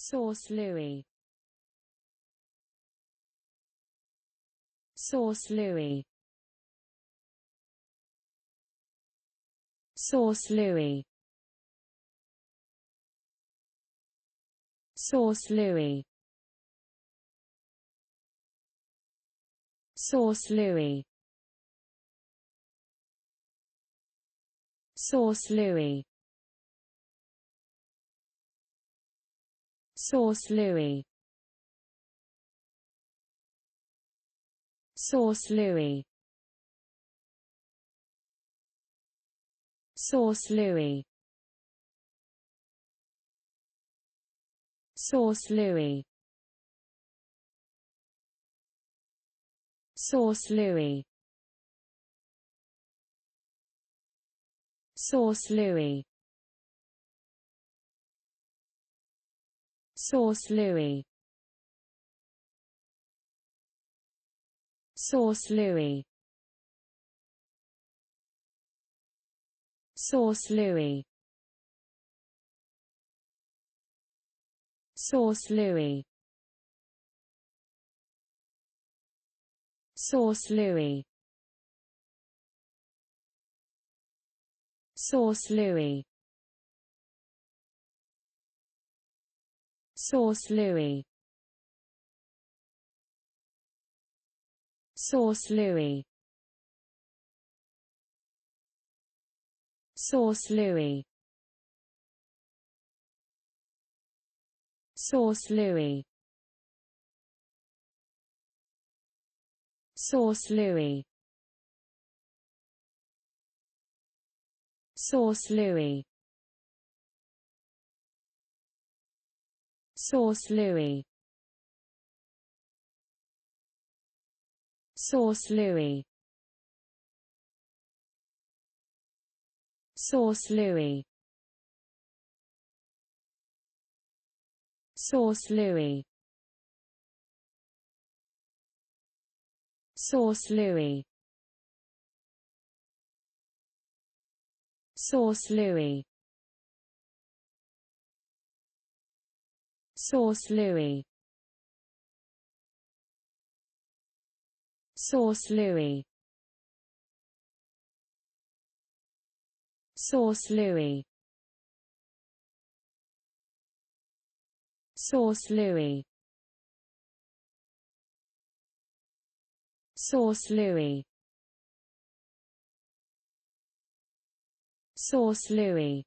Source Louis Source Louis Source Louis Source Louis Source Louis Source Louis Source Louis Source Louis Source Louis Source Louis Source Louis Source Louis Source Louis Source Louis Source Louis Source Louis Source Louis Source Louis Source Louis Source Louis Source Louis Source Louis Source Louis Source Louis Source Louis Source Louis Source Louis Source Louis Source Louis Source Louis Source Louis Source Louis Source Louis Source Louis Source Louis Source Louis